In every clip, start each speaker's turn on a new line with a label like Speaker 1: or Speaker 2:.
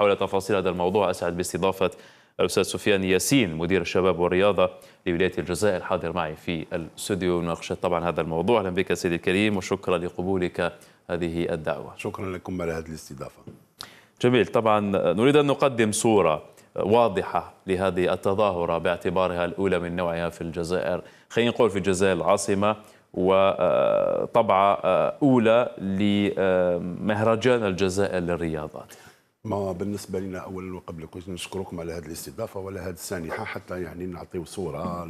Speaker 1: حول تفاصيل هذا الموضوع أسعد باستضافة الأستاذ سفيان ياسين مدير الشباب والرياضة لولاية الجزائر حاضر معي في الاستوديو مناقشة طبعا هذا الموضوع أهلا بك سيدي الكريم وشكرا لقبولك هذه الدعوة شكرا لكم على هذه الاستضافة جميل طبعا نريد أن نقدم صورة واضحة لهذه التظاهرة باعتبارها الأولى من نوعها في الجزائر خلينا نقول في الجزائر العاصمة وطبعة أولى لمهرجان الجزائر للرياضات
Speaker 2: ما بالنسبه لنا اولا وقبل كل شيء نشكركم على هذه الاستضافه وعلى هذه السانحه حتى يعني نعطيو صوره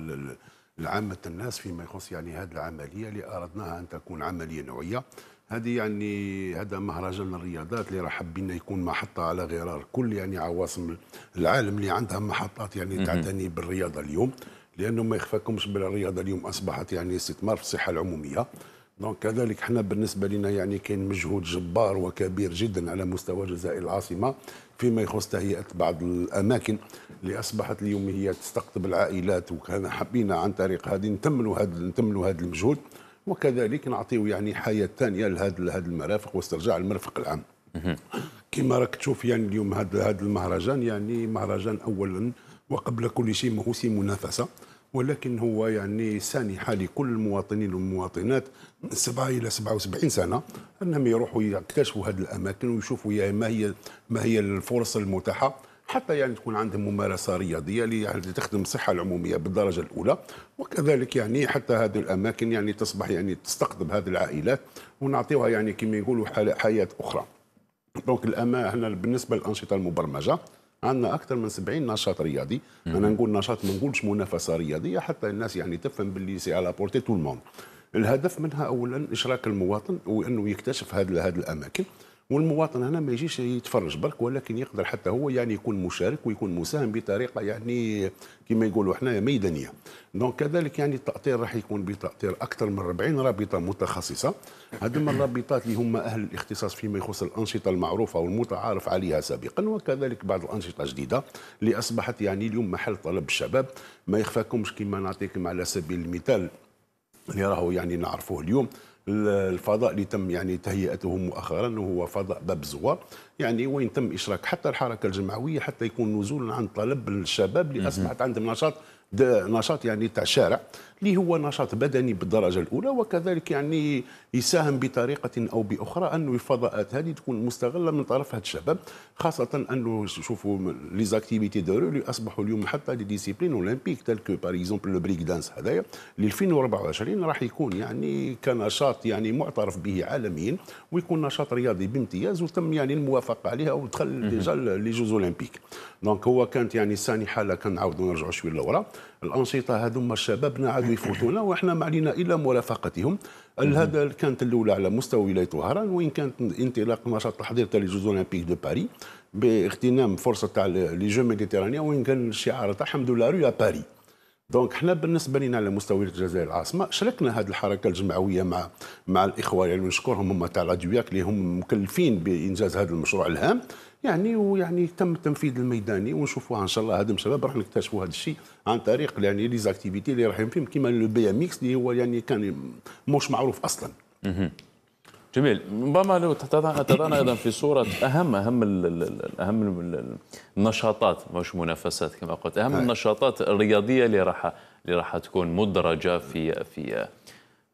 Speaker 2: لعامه الناس فيما يخص يعني هذه العمليه اللي اردناها ان تكون عمليه نوعيه هذه يعني هذا مهرجان الرياضات اللي راه حابين يكون محطه على غرار كل يعني عواصم العالم اللي عندها محطات يعني تعتني بالرياضه اليوم لانه ما يخفاكمش بالرياضه اليوم اصبحت يعني استثمار في الصحه العموميه دونك كذلك احنا بالنسبه لنا يعني كاين مجهود جبار وكبير جدا على مستوى الجزائر العاصمه فيما يخص تهيئه بعض الاماكن اللي اصبحت اليوم هي تستقطب العائلات وكان حبينا عن طريق هذه نتملوا هذا نتملوا هذا المجهود وكذلك نعطيو يعني حياه ثانيه لهذا لهذا المرافق واسترجاع المرفق العام كما راك تشوف يعني اليوم هذا هذا المهرجان يعني مهرجان اولا وقبل كل شيء ماهوش منافسه ولكن هو يعني سانحه لكل المواطنين والمواطنات من 7 الى 77 سنه انهم يروحوا يكتشفوا هذه الاماكن ويشوفوا يعني ما هي ما هي الفرص المتاحه حتى يعني تكون عندهم ممارسه رياضيه اللي يعني تخدم الصحه العموميه بالدرجه الاولى وكذلك يعني حتى هذه الاماكن يعني تصبح يعني تستقطب هذه العائلات ونعطيوها يعني كما يقولوا حياه اخرى دونك الاما هنا بالنسبه للانشطه المبرمجه عندنا اكثر من 70 نشاط رياضي مم. انا نقول نشاط ما نقولش منافسه رياضيه حتى الناس يعني تفهم باللي سي على بورتي تو الموند الهدف منها اولا اشراك المواطن وانه يكتشف هذه هذه الاماكن والمواطن هنا ما يجيش يتفرج برك ولكن يقدر حتى هو يعني يكون مشارك ويكون مساهم بطريقه يعني كما يقولوا احنا ميدانيه دونك كذلك يعني التاطير راح يكون بتاطير اكثر من 40 رابطه متخصصه هذوما الرابطات اللي هم اهل الاختصاص فيما يخص الانشطه المعروفه والمتعارف عليها سابقا وكذلك بعض الانشطه الجديده اللي اصبحت يعني اليوم محل طلب الشباب ما يخفاكمش كما نعطيكم على سبيل المثال اللي راهو يعني نعرفوه اليوم الفضاء اللي تم يعني تهيئته مؤخرا وهو فضاء باب بابزوة يعني وين تم إشراك حتى الحركة الجمعوية حتى يكون نزول عن طلب الشباب اللي أصبحت عندهم نشاط نشاط يعني تاع الشارع اللي هو نشاط بدني بالدرجه الاولى وكذلك يعني يساهم بطريقه او باخرى انه الفضاءات هذه تكون مستغله من طرف هذا الشباب خاصه انه شوفوا لي زاكتيفيتي دو اللي اصبحوا اليوم حتى لي ديسيبلين اولمبيك تال كو باغ اكزومبل لو بريك دانس هذايا ل 2024 راح يكون يعني كنشاط يعني معترف به عالميا ويكون نشاط رياضي بامتياز وتم يعني الموافقه عليها ودخل ديجا لي جوز اولمبيك دونك هو كانت يعني حاله كنعاودوا نرجعوا شويه لورا الانشطه هذوما شبابنا عادوا يفوتونا واحنا ما علينا الا مرافقتهم هذا كانت الاولى على مستوى ولايه وهران وين كانت انطلاق نشاط تحضير تاع لي جوز اولمبيك دو باري باغتنام فرصه تاع لي جو ميديتيرانيا وين كان الشعار تاع الحمد لله رويا باري دونك حنا بالنسبه لنا على مستوى الجزائر العاصمه شاركنا هذه الحركه الجمعويه مع مع الاخوه يعني نشكرهم هما تاع راديوياك اللي هم مكلفين بانجاز هذا المشروع الهام يعني ويعني تم التنفيذ الميداني ونشوفوها ان شاء الله هذا شباب راح نكتشفوا هذا الشيء عن طريق يعني لي زاكتيفيتي اللي راح فيهم كيما لو بي ام اكس اللي هو يعني كان مش معروف اصلا. جميل ربما لو تضعنا ايضا في
Speaker 1: صوره اهم اهم الـ اهم الـ النشاطات مش منافسات كما قلت اهم هاي. نعم. النشاطات الرياضيه اللي راح اللي راح تكون مدرجه في في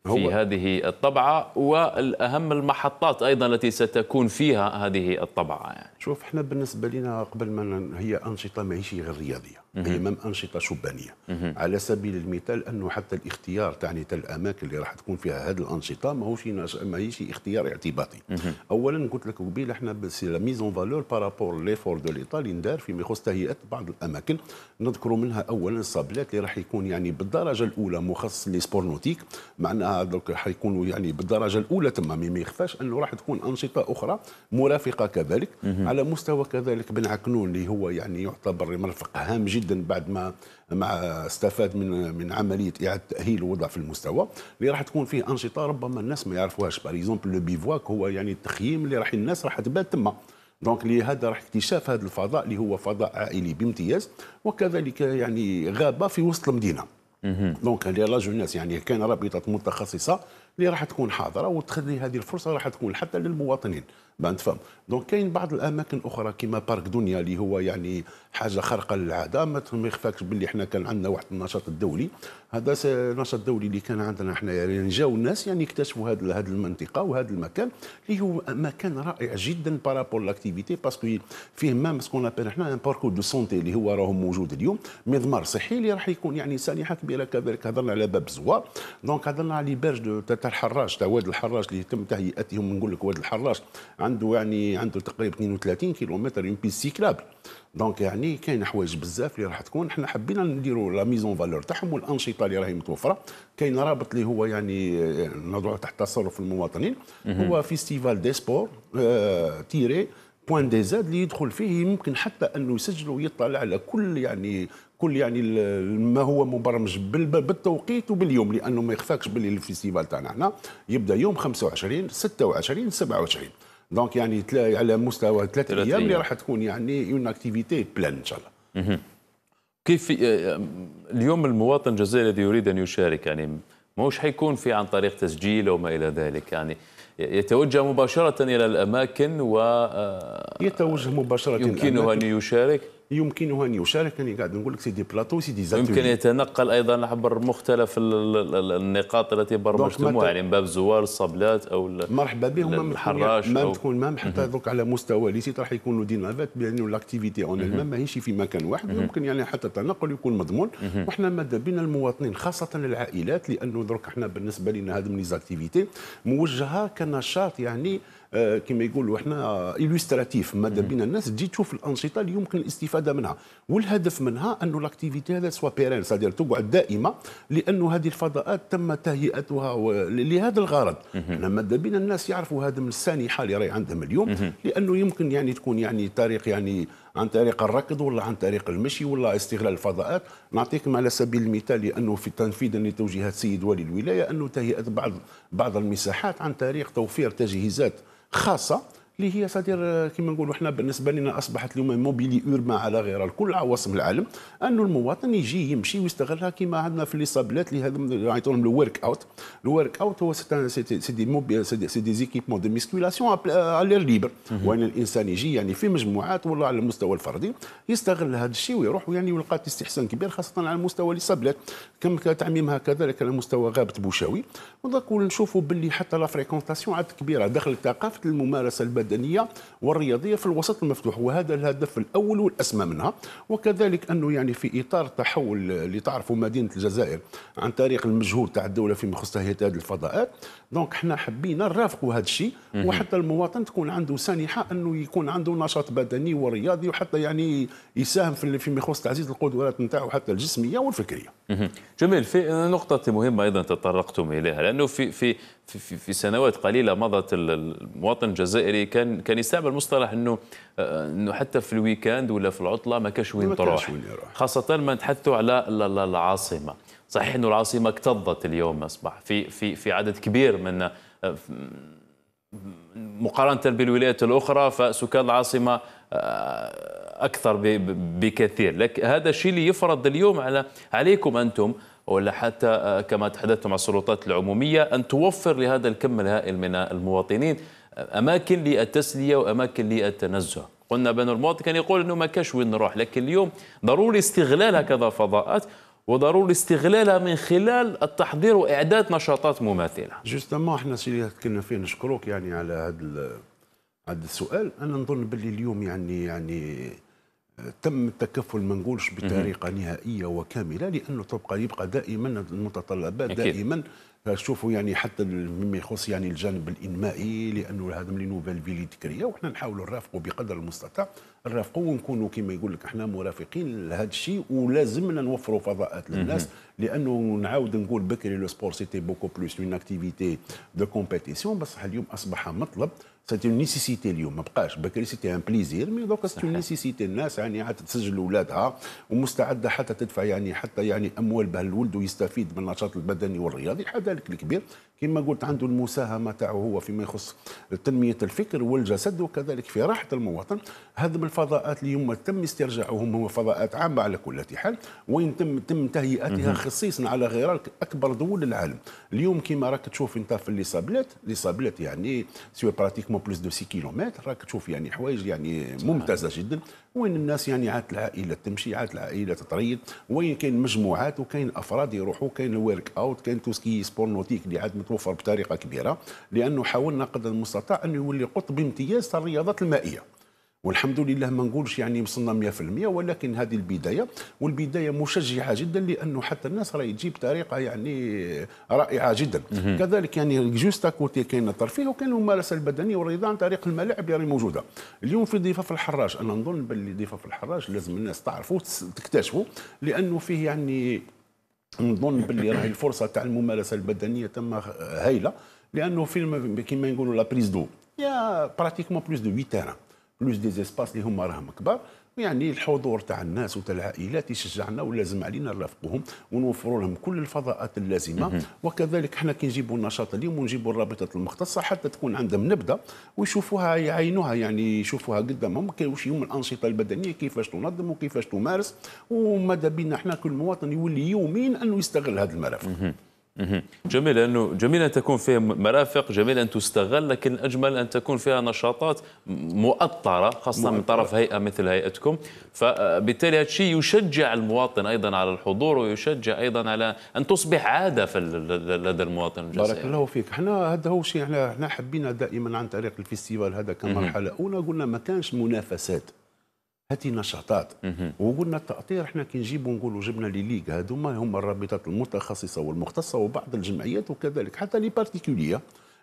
Speaker 1: في هذه الطبعة والأهم المحطات أيضا التي ستكون فيها هذه الطبعة يعني.
Speaker 2: شوف احنا بالنسبة لنا قبل ما هي أنشطة ماهيش غير رياضية هي مم أنشطة شبانية مم. على سبيل المثال أنه حتى الاختيار تعني الأماكن اللي راح تكون فيها هذه الأنشطة ماهوش ماهيش اختيار اعتباطي مم. أولا قلت لك قبيل احنا سي لا ميزون فالور بارابور ليفور دو ليطا اللي ندار فيما يخص تهيئة بعض الأماكن نذكر منها أولا الصابلات اللي راح يكون يعني بالدرجة الأولى مخصص لي نوتيك معناها آه، دوك حيكونوا يعني بالدرجه الاولى تما مي ما يخفاش انه راح تكون انشطه اخرى مرافقه كذلك على مستوى كذلك بن عكنون اللي هو يعني يعتبر مرفق هام جدا بعد ما مع استفاد من من عمليه اعاده تاهيل ووضع في المستوى اللي راح تكون فيه انشطه ربما الناس ما يعرفوهاش باريزومبل لو بيفواك هو يعني التخييم اللي راح الناس راح تبات تما دونك لهذا راح اكتشاف هذا الفضاء اللي هو فضاء عائلي بامتياز وكذلك يعني غابه في وسط المدينه دونك لا جونيس يعني كاين رابطه متخصصه اللي راح تكون حاضره وتخلي هذه الفرصه راح تكون حتى للمواطنين بانت فم دونك كاين بعض الاماكن اخرى كما بارك دنيا اللي هو يعني حاجه خارقه للعاده ما يخفاكش باللي احنا كان عندنا واحد النشاط الدولي هذا النشاط الدولي اللي كان عندنا احنا يعني جاو الناس يعني اكتشفوا هذه هذه المنطقه وهذا المكان اللي هو مكان رائع جدا بارابول لاكتيفيتي باسكو فيه ما سكون ابل احنا باركو دو سونتي اللي هو راهو موجود اليوم مضمار صحي اللي راح يكون يعني سانحه كبيره كذلك هضرنا على باب الزوار دونك هضرنا على برج تاع الحراج تاع واد الحراج اللي تم تهيئتهم نقول لك واد الحراج عنده يعني عنده تقريبا 32 كيلومتر اون بيست سيكلابل دونك يعني كاين حوايج بزاف اللي راح تكون احنا حبينا نديروا لا ميزون فالور تاعهم والانشطه اللي راهي متوفره كاين رابط اللي هو يعني آه، نضع تحت تصرف المواطنين هو فيستيفال دي سبور تيري بوان دي زاد اللي يدخل فيه يمكن حتى انه يسجل ويطلع على كل يعني كل يعني ما هو مبرمج بالتوقيت وباليوم لانه ما يخفاكش باللي الفيستيفال تاعنا هنا يبدا يوم 25 26 27 دونك يعني على مستوى ثلاثة ايام اللي راح تكون يعني اون اكتيفيتي بلان ان شاء
Speaker 1: الله كيف آه، آه، اليوم المواطن الجزائري الذي يريد ان يشارك يعني ماهوش حيكون في عن طريق تسجيل او ما الى ذلك يعني يتوجه مباشره الى الاماكن و آه، يتوجه مباشره يمكنه ان
Speaker 2: يشارك يمكنه ان يشارك انا قاعد نقول لك سيدي بلاطو سيدي زاتو يمكن
Speaker 1: يتنقل ايضا عبر مختلف النقاط التي برمجتموها يعني من باب الزوار الصبلات او مرحبا بهم الحراش ما تكون
Speaker 2: مام حتى دوك على مستوى ليسيت راح يكونوا دينافات بانه لاكتيفيتي اون ما ماهيش في مكان واحد يمكن يعني حتى التنقل يكون مضمون وحنا ماذا بين المواطنين خاصه العائلات لانه درك احنا بالنسبه لنا هذه من ليزاكتيفيتي موجهه كنشاط يعني آه، كما يقولوا احنا الستراتيف ماذا بين الناس تجي تشوف الانشطه اللي يمكن الاستفاده منها والهدف منها انه لاكتيفيتي هذا سوا بيرين سادير تقعد دائمه لانه هذه الفضاءات تم تهيئتها لهذا الغرض احنا ماذا بين الناس يعرفوا هذا من السانحه اللي راهي عندهم اليوم لانه يمكن يعني تكون يعني طريق يعني عن طريق الركض ولا عن طريق المشي ولا استغلال الفضاءات نعطيكم على سبيل المثال لانه في تنفيذا لتوجيهات سيد ولي الولايه انه تهيئه بعض بعض المساحات عن طريق توفير تجهيزات خاصه اللي هي صدير آه، كما نقولوا احنا بالنسبه لنا اصبحت اليوم موبيلي اوربا على غيرها الكل عواصم العالم انه المواطن يجي يمشي ويستغلها كما عندنا في ليصابلات اللي هذا يعيطوا لهم الورك اوت الورك اوت هو سي دي موبي سي دي زيكيبمون دو ميسكولاسيون على ليبر وين الانسان يجي يعني في مجموعات ولا على المستوى الفردي يستغل هذا الشيء ويروح يعني ويلقى استحسان كبير خاصه على مستوى ليصابلات كم تعميمها كذلك على مستوى غابه بوشاوي ونشوفوا نشوفوا باللي حتى لا فريكونتاسيون عاد كبيره دخل ثقافه الممارسه البدنيه المدنيه والرياضيه في الوسط المفتوح وهذا الهدف الاول والاسمى منها وكذلك انه يعني في اطار تحول اللي تعرفوا مدينه الجزائر عن طريق المجهود تاع الدوله فيما يخص تهيئه هذه الفضاءات دونك احنا حبينا نرافقوا هذا الشيء وحتى المواطن تكون عنده سانحه انه يكون عنده نشاط بدني ورياضي وحتى يعني يساهم في فيما يخص تعزيز القدرات نتاعو حتى الجسميه والفكريه.
Speaker 1: جميل في نقطه مهمه ايضا تطرقتم اليها لانه في في في, سنوات قليله مضت المواطن الجزائري كان كان يستعمل مصطلح انه آه، انه حتى في الويكاند ولا في العطله ما كاش وين تروح خاصه ما نتحدثوا على العاصمه صحيح انه العاصمه اكتظت اليوم اصبح في في في عدد كبير من آه، مقارنه بالولايات الاخرى فسكان العاصمه آه، اكثر بكثير لكن هذا الشيء اللي يفرض اليوم على عليكم انتم ولا حتى آه، كما تحدثت مع السلطات العمومية أن توفر لهذا الكم الهائل من المواطنين آه، أماكن للتسلية وأماكن للتنزه قلنا بأن المواطن كان يقول أنه ما كاش وين نروح لكن اليوم ضروري استغلال هكذا فضاءات وضروري استغلالها من خلال التحضير واعداد نشاطات مماثله.
Speaker 2: جوستمون احنا سيدي كنا فيه نشكروك يعني على هذا هذا السؤال انا نظن باللي اليوم يعني يعني تم التكفل ما نقولش بطريقه نهائيه وكامله لانه تبقى يبقى دائما المتطلبات دائما شوفوا يعني حتى مما يخص يعني الجانب الانمائي لانه هذا من نوفيل فيلي تكريه وحنا نحاولوا نرافقوا بقدر المستطاع نرافقوا ونكونوا كما يقول لك احنا مرافقين لهذا الشيء ولازمنا نوفروا فضاءات للناس لانه نعاود نقول بكري لو سبور سيتي بوكو بلوس اون اكتيفيتي دو كومبيتيسيون بصح اليوم اصبح مطلب سيتي اون نيسيسيتي اليوم ما بقاش بكري سيتي ان بليزير مي دوكا سيتي اون نيسيسيتي الناس يعني حتى تسجل اولادها ومستعده حتى تدفع يعني حتى يعني اموال بها الولد ويستفيد من النشاط البدني والرياضي حتى ذلك الكبير كما قلت عنده المساهمه تاعو هو فيما يخص تنميه الفكر والجسد وكذلك في راحه المواطن هذا من الفضاءات اليوم تم استرجاعهم هو فضاءات عامه على كل حال وين تم تم تهيئتها خصيصا على غرار اكبر دول العالم اليوم كما راك تشوف انت في ليسابلات ليسابلات يعني سوى براتيك براتيكمون بلوس دو 6 كيلومتر راك تشوف يعني حوايج يعني ممتازه جدا وين الناس يعني عاد العائله تمشي عاد العائله تطريد وين كاين مجموعات وكاين افراد يروحوا كاين الورك اوت كاين تو سكي سبور نوتيك اللي عاد متوفر بطريقه كبيره لانه حاولنا قدر المستطاع انه يولي قطب امتياز الرياضات المائيه والحمد لله ما نقولش يعني وصلنا 100% ولكن هذه البدايه والبدايه مشجعه جدا لانه حتى الناس راهي تجيب طريقه يعني رائعه جدا كذلك يعني جوست كوتي كاين الترفيه وكاين الممارسه البدنيه والرياضه عن طريق الملاعب اللي موجوده اليوم في ضفاف الحراج انا نظن باللي ضفاف الحراج لازم الناس تعرفوا تكتشفوا لانه فيه يعني نظن باللي راهي الفرصه تاع الممارسه البدنيه تما هايله لانه في كيما نقولوا لا بريز دو يا براتيكمون بلوس دو 8 تيران بلوس دي اسباس اللي هما راهم كبار يعني الحضور تاع الناس وتاع العائلات يشجعنا ولازم علينا نرافقوهم ونوفروا لهم كل الفضاءات اللازمه وكذلك احنا كي نجيبوا النشاط اليوم ونجيبوا الرابطه المختصه حتى تكون عندهم نبذه ويشوفوها يعينوها يعني يشوفوها قدامهم واش يوم الانشطه البدنيه كيفاش تنظم وكيفاش تمارس وماذا بينا احنا كل مواطن يولي يومين انه يستغل هذه المرافق
Speaker 1: جميل لانه جميل ان تكون فيها مرافق، جميل ان تستغل، لكن الاجمل ان تكون فيها نشاطات مؤطره خاصه مؤطرة. من طرف هيئه مثل هيئتكم، فبالتالي هذا الشيء يشجع المواطن ايضا على الحضور ويشجع ايضا على ان تصبح عاده لدى المواطن الجزائري. بارك الله
Speaker 2: فيك، احنا هذا هو الشيء احنا حبينا دائما عن طريق الفيستيفال هذا كمرحله اولى قلنا ما كانش منافسات. هاتي نشاطات وقلنا التأطير احنا كي نجيبوا نقولوا جبنا لي ليغ هذوما هما الرابطات المتخصصه والمختصه وبعض الجمعيات وكذلك حتى لي بارتيكوليه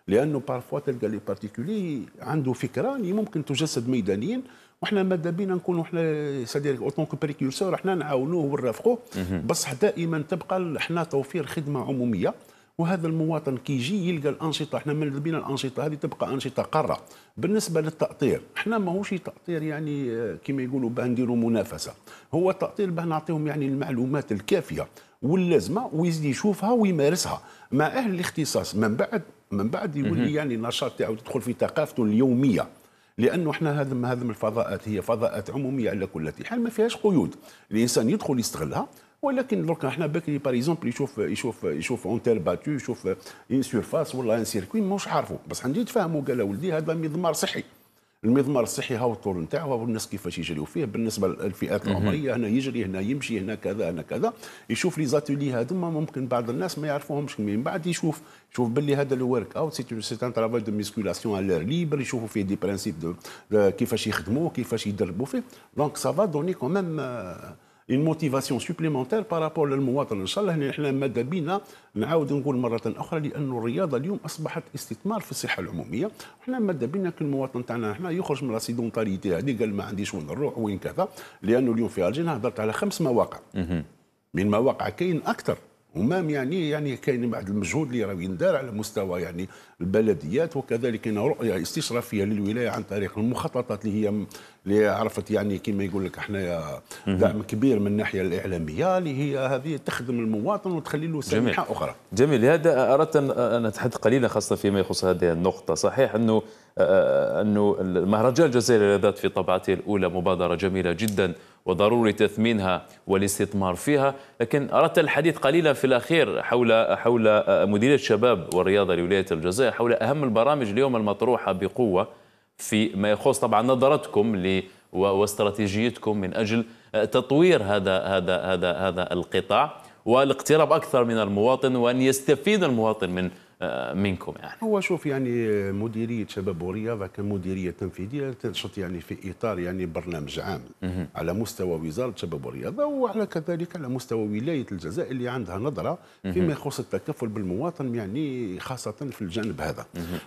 Speaker 2: لانه بارفوا تلقى لي بارتيكولي عنده فكره اللي ممكن تجسد ميدانيا وحنا ماذا بينا نكونوا احنا سادير اوتون كو بريكيرسور احنا نعاونوه ونرافقوه بصح دائما تبقى احنا توفير خدمه عموميه وهذا المواطن كي يجي يلقى الانشطه احنا من بين الانشطه هذه تبقى انشطه قاره بالنسبه للتاطير احنا ماهوش تاطير يعني آه، كما يقولوا باه نديروا منافسه هو تاطير باه نعطيهم يعني المعلومات الكافيه واللازمه ويزيد يشوفها ويمارسها مع اهل الاختصاص من بعد من بعد يولي يعني النشاط تاعو تدخل في ثقافته اليوميه لانه احنا هذا هذم الفضاءات هي فضاءات عموميه على كل حال ما فيهاش قيود الانسان يدخل يستغلها ولكن درك احنا بكري باغ اكزومبل يشوف يشوف يشوف اون تير باتو يشوف ان سيرفاس ولا ان سيركوي ماهوش عارفه بس حنجي نتفاهموا قال ولدي هذا مضمار صحي المضمار الصحي هاو الطول نتاعو هاو الناس كيفاش يجريو فيه بالنسبه للفئات العمريه هنا يجري هنا يمشي هنا كذا هنا كذا يشوف لي زاتولي هذوما ممكن بعض الناس ما يعرفوهمش من بعد يشوف يشوف باللي هذا الورك اوت سي ان ترافاي دو ميسكولاسيون على لير ليبر يشوفوا فيه دي برانسيب دو كيفاش يخدموه كيفاش يدربوا فيه دونك سافا دوني كو ميم اون موتيفاسيون سوبليمونتير بارابور للمواطن ان شاء الله نحن ماذا بينا نعاود نقول مره اخرى لان الرياضه اليوم اصبحت استثمار في الصحه العموميه احنا ماذا بينا كل تاعنا احنا يخرج من لاسيدونتاليتي هذه قال ما عنديش وين نروح وين كذا لانه اليوم في الجينا هضرت على خمس مواقع من مواقع كاين اكثر ومام يعني يعني كاين بعض المجهود اللي راه يندار على مستوى يعني البلديات وكذلك كاين رؤيه استشرافيه للولايه عن طريق المخططات اللي هي اللي عرفت يعني كما يقول لك حنايا دعم كبير من الناحيه الاعلاميه اللي هي هذه تخدم المواطن وتخلي له سمحه اخرى.
Speaker 1: جميل لهذا اردت ان اتحدث قليلا خاصه فيما يخص هذه النقطه، صحيح انه أنه المهرجان الجزائري للرياضات في طبعته الأولى مبادرة جميلة جدا وضروري تثمينها والاستثمار فيها لكن أردت الحديث قليلا في الأخير حول حول مديرية الشباب والرياضة لولاية الجزائر حول أهم البرامج اليوم المطروحة بقوة في ما يخص طبعا نظرتكم ل واستراتيجيتكم من أجل تطوير هذا هذا هذا هذا القطاع والاقتراب أكثر من المواطن وأن يستفيد المواطن من آه، منكم يعني
Speaker 2: هو شوف يعني آه، مديريه شباب ورياضه كمديريه تنفيذيه تنشط يعني في اطار يعني برنامج عام مه. على مستوى وزاره شباب والرياضه وعلى كذلك على مستوى ولايه الجزائر اللي عندها نظره فيما يخص التكفل بالمواطن يعني خاصه في الجانب هذا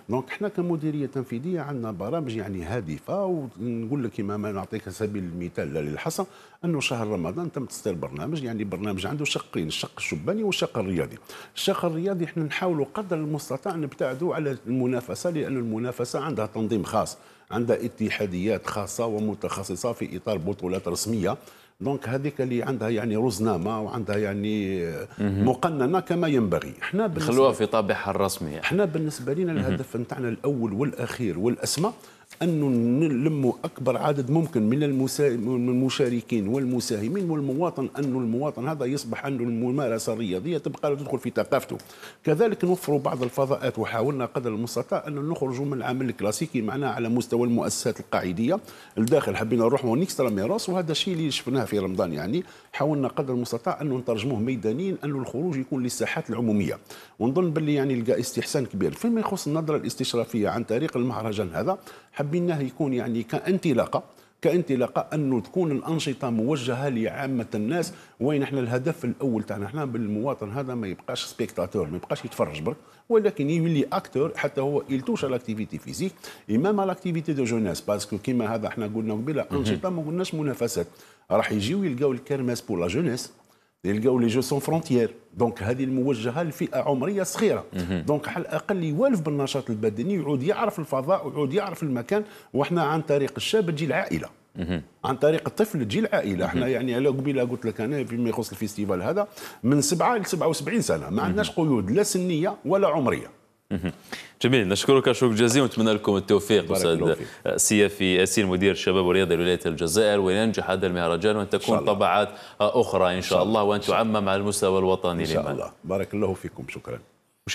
Speaker 2: دونك احنا كمديريه تنفيذيه عندنا برامج يعني هادفه ونقول لك كما نعطيك سبيل المثال للحصى انه شهر رمضان تم تصدير برنامج يعني برنامج عنده شقين الشق الشباني والشق الرياضي الشق الرياضي احنا نحاولوا قدر المستطاع نبتعدوا على المنافسه لان المنافسه عندها تنظيم خاص عندها اتحاديات خاصه ومتخصصه في اطار بطولات رسميه دونك هذيك اللي عندها يعني رزنامه وعندها يعني مقننه كما ينبغي احنا خلوها في طابعها الرسمي يعني. احنا بالنسبه لنا الهدف نتاعنا الاول والاخير والاسمى أنه نلموا أكبر عدد ممكن من المشاركين والمساهمين والمواطن أنه المواطن هذا يصبح عنده الممارسة الرياضية تبقى تدخل في ثقافته كذلك نوفروا بعض الفضاءات وحاولنا قدر المستطاع أن نخرج من العمل الكلاسيكي معناه على مستوى المؤسسات القاعدية الداخل حبينا نروح نيكسترا ميراس وهذا الشيء اللي شفناه في رمضان يعني حاولنا قدر المستطاع ان نترجموه ميدانيا ان الخروج يكون للساحات العمومية ونظن باللي يعني لقى استحسان كبير فيما يخص النظرة الاستشرافية عن طريق المهرجان هذا حب حبيناه يكون يعني كانطلاقه كانطلاقه انه تكون الانشطه موجهه لعامه الناس وين احنا الهدف الاول تاعنا احنا بالمواطن هذا ما يبقاش سبيكتاتور ما يبقاش يتفرج برك ولكن يولي اكتور حتى هو يلتوش لاكتيفيتي فيزيك على لاكتيفيتي دو جوناس باسكو كيما هذا احنا قلنا قبيله انشطه ما قلناش منافسات راح يجيو يلقاو الكرماس بور لا جونيس يلقاو لي جو سون فرونتيير دونك هذه الموجهه لفئه عمريه صغيره دونك على الاقل يوالف بالنشاط البدني يعود يعرف الفضاء ويعود يعرف المكان وحنا عن طريق الشاب تجي العائله عن طريق الطفل تجي العائله احنا يعني على قبيله قلت لك انا فيما يخص الفيستيفال هذا من سبعه ل 77 سنه ما عندناش قيود لا سنيه ولا عمريه
Speaker 1: جميل نشكرك شكرا جزيلا ونتمنى لكم التوفيق استاذ آه، سيافي ياسين مدير الشباب والرياضه لولايه الجزائر وينجح هذا المهرجان وان تكون طبعات آه، اخرى ان شاء الله وان تعمم على المستوى الوطني ان شاء الله
Speaker 2: بارك الله فيكم شكرا